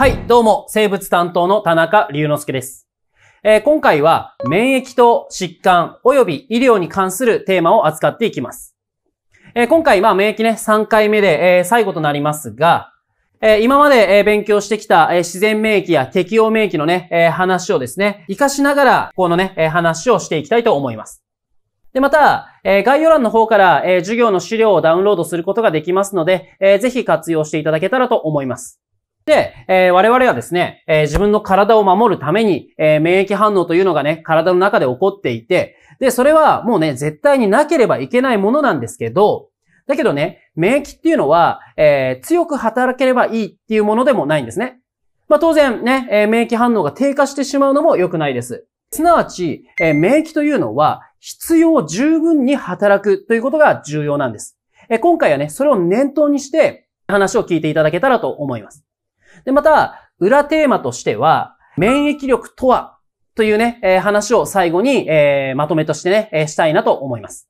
はい、どうも、生物担当の田中隆之介です。えー、今回は、免疫と疾患及び医療に関するテーマを扱っていきます。えー、今回、まあ、免疫ね、3回目で、えー、最後となりますが、え今まで、え勉強してきた、え自然免疫や適応免疫のね、え話をですね、活かしながら、このね、え話をしていきたいと思います。で、また、え概要欄の方から、え授業の資料をダウンロードすることができますので、えー、ぜひ活用していただけたらと思います。で、えー、我々はですね、えー、自分の体を守るために、えー、免疫反応というのがね、体の中で起こっていて、で、それはもうね、絶対になければいけないものなんですけど、だけどね、免疫っていうのは、えー、強く働ければいいっていうものでもないんですね。まあ当然ね、えー、免疫反応が低下してしまうのも良くないです。すなわち、えー、免疫というのは必要十分に働くということが重要なんです。え今回はね、それを念頭にして話を聞いていただけたらと思います。で、また、裏テーマとしては、免疫力とはというね、えー、話を最後に、えー、まとめとしてね、えー、したいなと思います。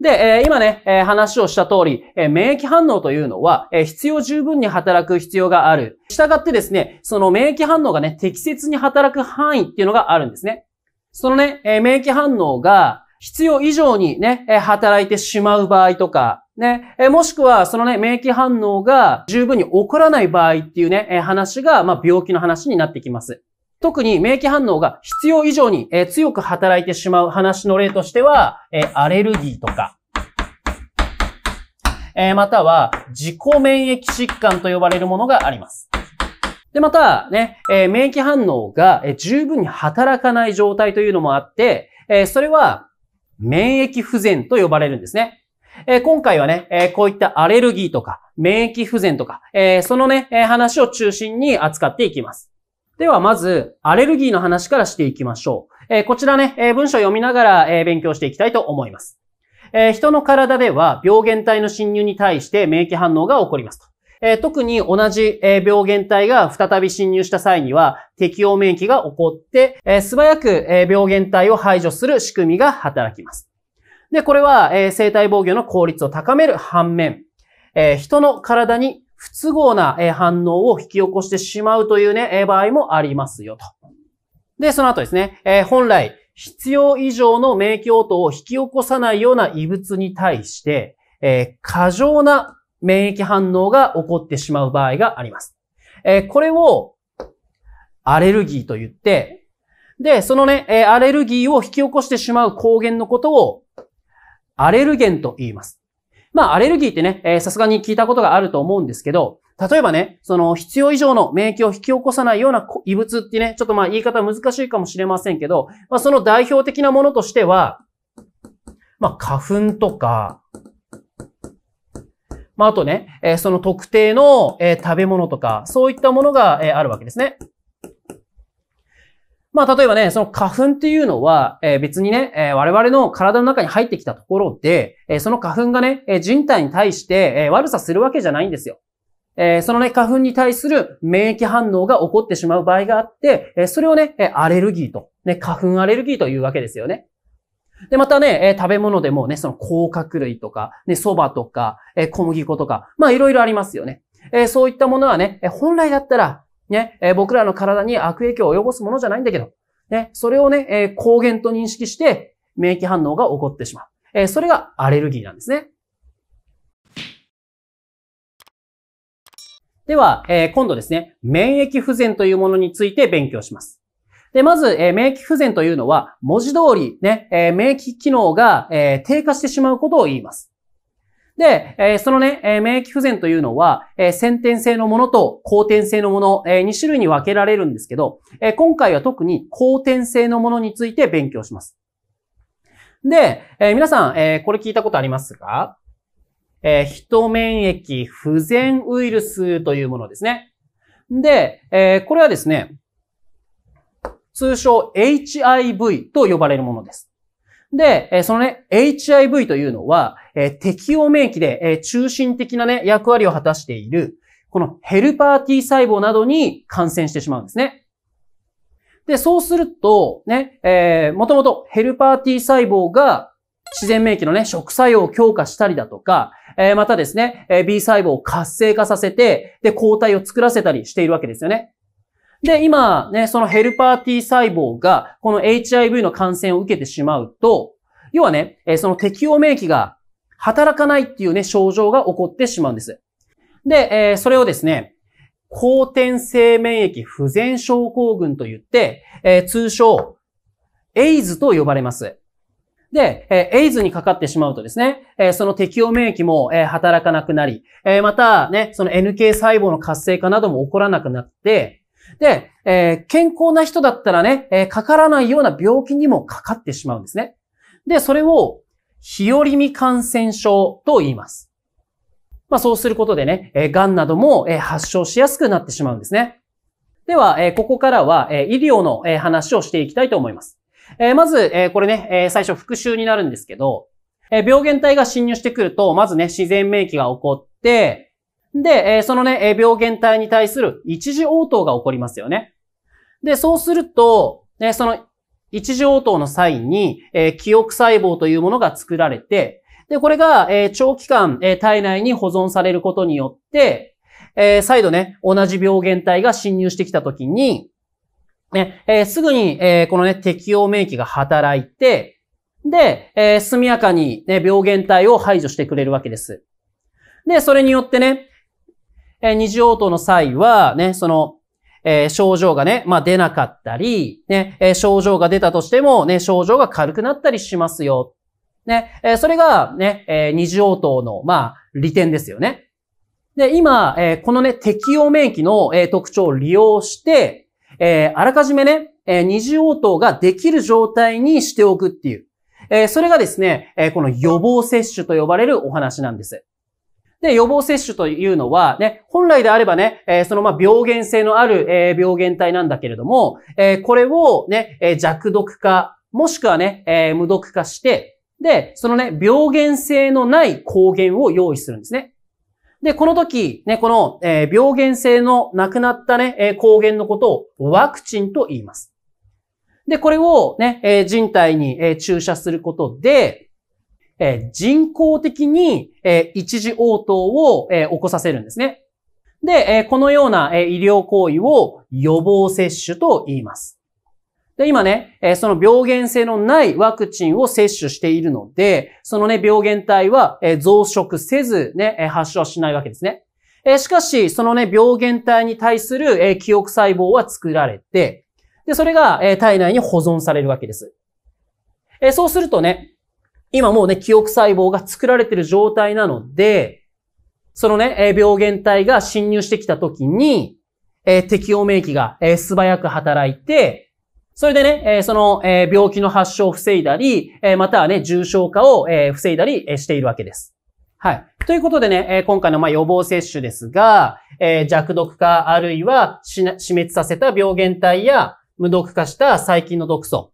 で、え今ね、え話をした通り、え免疫反応というのは、え必要十分に働く必要がある。従ってですね、その免疫反応がね、適切に働く範囲っていうのがあるんですね。そのね、え免疫反応が必要以上にね、え働いてしまう場合とか、ね。えもしくは、そのね、免疫反応が十分に起こらない場合っていうね、え話が、まあ、病気の話になってきます。特に免疫反応が必要以上に、え強く働いてしまう話の例としては、えアレルギーとか、えまたは自己免疫疾患と呼ばれるものがあります。で、また、ね、え免疫反応が、え十分に働かない状態というのもあって、えそれは免疫不全と呼ばれるんですね。えー、今回はね、えー、こういったアレルギーとか、免疫不全とか、えー、そのね、え話を中心に扱っていきます。では、まず、アレルギーの話からしていきましょう。えこちらね、え文章読みながら、え勉強していきたいと思います。え人の体では、病原体の侵入に対して免疫反応が起こりますと。え特に同じ、え病原体が再び侵入した際には、適応免疫が起こって、え素早く、え病原体を排除する仕組みが働きます。で、これは、えー、生体防御の効率を高める反面、えー、人の体に不都合な、えー、反応を引き起こしてしまうというね、えー、場合もありますよと。で、その後ですね、えー、本来、必要以上の免疫応答を引き起こさないような異物に対して、えー、過剰な免疫反応が起こってしまう場合があります。えー、これをアレルギーと言って、で、そのね、えー、アレルギーを引き起こしてしまう抗原のことをアレルゲンと言います。まあ、アレルギーってね、さすがに聞いたことがあると思うんですけど、例えばね、その必要以上の免疫を引き起こさないような異物ってね、ちょっとまあ言い方難しいかもしれませんけど、まあその代表的なものとしては、まあ花粉とか、まああとね、えその特定の、え食べ物とか、そういったものが、えあるわけですね。まあ、例えばね、その花粉っていうのは、えー、別にね、えー、我々の体の中に入ってきたところで、えー、その花粉がね、え人体に対して、え悪さするわけじゃないんですよ。えそのね、花粉に対する免疫反応が起こってしまう場合があって、えそれをね、えアレルギーと、ね、花粉アレルギーというわけですよね。で、またね、え食べ物でもね、その甲殻類とか、ね、蕎麦とか、え小麦粉とか、まあいろいろありますよね。えそういったものはね、本来だったらね、えー、僕らの体に悪影響を及ぼすものじゃないんだけど、ね、それをね、えー、抗原と認識して免疫反応が起こってしまう。えー、それがアレルギーなんですね。では、え今度ですね、免疫不全というものについて勉強します。で、まず、え免疫不全というのは、文字通りね、え免疫機能が、え低下してしまうことを言います。で、えー、そのね、えー、免疫不全というのは、えー、先天性のものと後天性のもの、えー、2種類に分けられるんですけど、えー、今回は特に後天性のものについて勉強します。で、えー、皆さん、えー、これ聞いたことありますかえー、免疫不全ウイルスというものですね。で、えー、これはですね、通称 HIV と呼ばれるものです。で、えそのね、HIV というのは、え適応免疫で、え中心的なね、役割を果たしている、このヘルパー T 細胞などに感染してしまうんですね。で、そうすると、ね、えー、もともとヘルパー T 細胞が自然免疫のね、食作用を強化したりだとか、えー、またですね、え B 細胞を活性化させて、で、抗体を作らせたりしているわけですよね。で、今ね、そのヘルパー T 細胞が、この HIV の感染を受けてしまうと、要はね、その適応免疫が働かないっていうね、症状が起こってしまうんです。で、えそれをですね、後天性免疫不全症候群と言って、え通称、エイズと呼ばれます。で、えエイズにかかってしまうとですね、えその適応免疫も、え働かなくなり、えまたね、その NK 細胞の活性化なども起こらなくなって、で、えー、健康な人だったらね、えー、かからないような病気にもかかってしまうんですね。で、それを、日和見感染症と言います。まあそうすることでね、えー、癌なども、えー、発症しやすくなってしまうんですね。では、えー、ここからは、えー、医療の、えー、話をしていきたいと思います。えー、まず、えー、これね、えー、最初復習になるんですけど、えー、病原体が侵入してくると、まずね、自然免疫が起こって、で、そのね、病原体に対する一時応答が起こりますよね。で、そうすると、その一時応答の際に、記憶細胞というものが作られて、で、これが、長期間、体内に保存されることによって、再度ね、同じ病原体が侵入してきたときに、ね、すぐに、このね、適応免疫が働いて、で、速やかに、ね、病原体を排除してくれるわけです。で、それによってね、え二次応答の際は、ね、その、えー、症状がね、まあ、出なかったり、ね、えー、症状が出たとしても、ね、症状が軽くなったりしますよ。ね、えー、それが、ね、え二次応答の、まあ、利点ですよね。で、今、えこのね、適応免疫の、え特徴を利用して、えあらかじめね、え二次応答ができる状態にしておくっていう。えそれがですね、えこの予防接種と呼ばれるお話なんです。で、予防接種というのは、ね、本来であればね、えー、そのま病原性のある、えー、病原体なんだけれども、えー、これをね、え弱毒化、もしくはね、え無毒化して、で、そのね、病原性のない抗原を用意するんですね。で、この時、ね、この、え病原性のなくなったね、え抗原のことをワクチンと言います。で、これをね、え人体に、え注射することで、え人工的に、え一時応答を、え起こさせるんですね。で、えこのような、え医療行為を予防接種と言います。で、今ね、えその病原性のないワクチンを接種しているので、そのね、病原体は、え増殖せずね、え発症しないわけですね。えしかし、そのね、病原体に対する、え記憶細胞は作られて、で、それが、え体内に保存されるわけです。えそうするとね、今もうね、記憶細胞が作られてる状態なので、そのね、病原体が侵入してきた時に、え適応免疫が、え素早く働いて、それでね、えその、え病気の発症を防いだり、えまたはね、重症化を、え防いだり、えしているわけです。はい。ということでね、え今回のま予防接種ですが、え弱毒化あるいは死滅させた病原体や無毒化した細菌の毒素、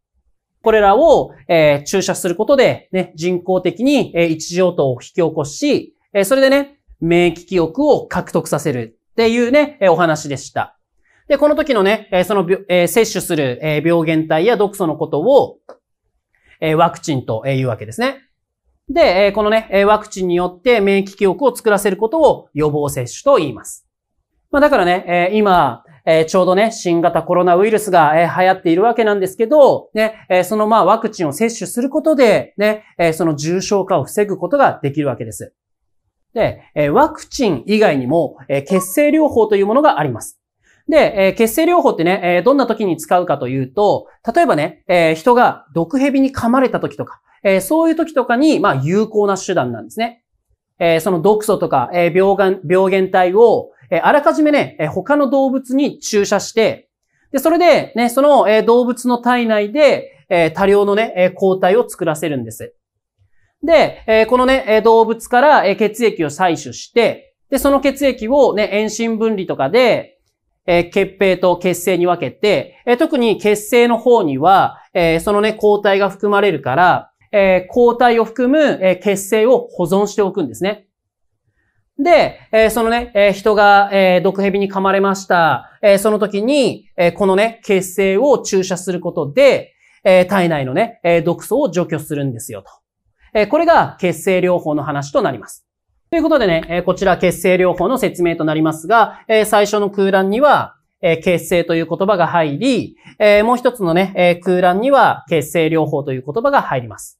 これらを、えー、注射することで、ね、人工的に、えー、一次応答を引き起こし、えー、それでね、免疫記憶を獲得させるっていうね、えー、お話でした。で、この時のね、えー、その、えー、摂取する、えー、病原体や毒素のことを、えー、ワクチンというわけですね。で、えこのね、えワクチンによって免疫記憶を作らせることを予防接種と言います。まあだからね、え今、えー、ちょうどね、新型コロナウイルスが、えー、流行っているわけなんですけど、ね、えー、そのまあワクチンを接種することで、ね、えその重症化を防ぐことができるわけです。で、えワクチン以外にも、え血清療法というものがあります。で、え血清療法ってね、えどんな時に使うかというと、例えばね、え人が毒蛇に噛まれた時とか、えそういう時とかに、まあ、有効な手段なんですね。えその毒素とか、え病病原体を、えー、あらかじめね、えー、他の動物に注射して、で、それで、ね、その、えー、動物の体内で、えー、多量のね、えー、抗体を作らせるんです。で、えー、このね、えー、動物から、えー、血液を採取して、で、その血液をね、遠心分離とかで、えー、血平と血清に分けて、えー、特に血清の方には、えー、そのね、抗体が含まれるから、えー、抗体を含む、えー、血清を保存しておくんですね。で、えー、そのね、えー、人が、えー、毒蛇に噛まれました。えその時に、えこのね、血清を注射することで、え体内のね、え毒素を除去するんですよと。えこれが血清療法の話となります。ということでね、えこちら血清療法の説明となりますが、え最初の空欄には、え血清という言葉が入り、えもう一つのね、え空欄には血清療法という言葉が入ります。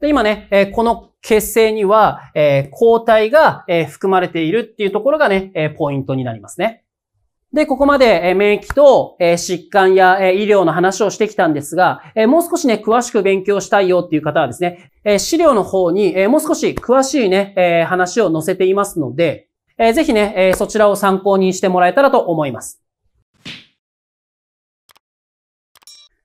で、今ね、えこの血清には、え抗体が、え含まれているっていうところがね、えポイントになりますね。で、ここまで、え免疫と、え疾患や、え医療の話をしてきたんですが、えもう少しね、詳しく勉強したいよっていう方はですね、え資料の方に、えもう少し詳しいね、え話を載せていますので、えぜひね、えそちらを参考にしてもらえたらと思います。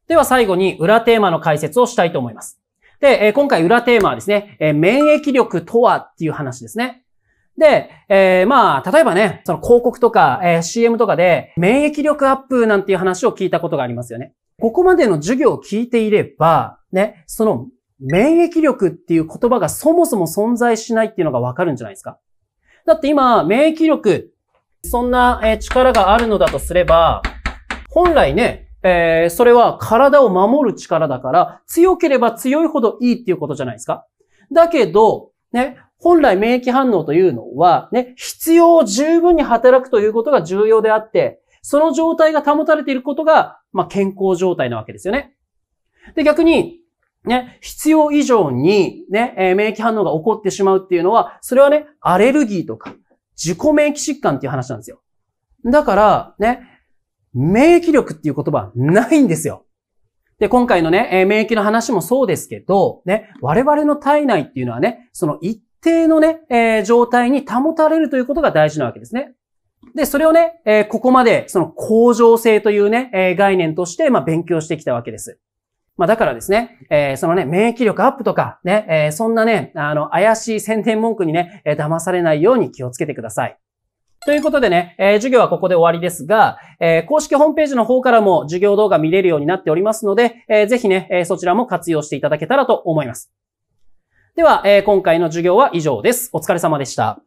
では最後に裏テーマの解説をしたいと思います。で、え今回裏テーマはですね、え免疫力とはっていう話ですね。で、えー、まあ、例えばね、その広告とか、えー、CM とかで、免疫力アップなんていう話を聞いたことがありますよね。ここまでの授業を聞いていれば、ね、その免疫力っていう言葉がそもそも存在しないっていうのがわかるんじゃないですか。だって今、免疫力、そんな力があるのだとすれば、本来ね、えー、それは体を守る力だから、強ければ強いほどいいっていうことじゃないですか。だけど、ね、本来免疫反応というのは、ね、必要を十分に働くということが重要であって、その状態が保たれていることが、まあ、健康状態なわけですよね。で、逆に、ね、必要以上にね、えー、免疫反応が起こってしまうっていうのは、それはね、アレルギーとか、自己免疫疾患っていう話なんですよ。だから、ね、免疫力っていう言葉ないんですよ。で、今回のね、えー、免疫の話もそうですけど、ね、我々の体内っていうのはね、その一定のね、えー、状態に保たれるということが大事なわけですね。で、それをね、えー、ここまで、その、恒常性というね、え概念として、まあ、勉強してきたわけです。まあ、だからですね、えそのね、免疫力アップとか、ね、えそんなね、あの、怪しい宣伝文句にね、え騙されないように気をつけてください。ということでね、えー、授業はここで終わりですが、えー、公式ホームページの方からも授業動画見れるようになっておりますので、えー、ぜひね、えそちらも活用していただけたらと思います。では、え今回の授業は以上です。お疲れ様でした。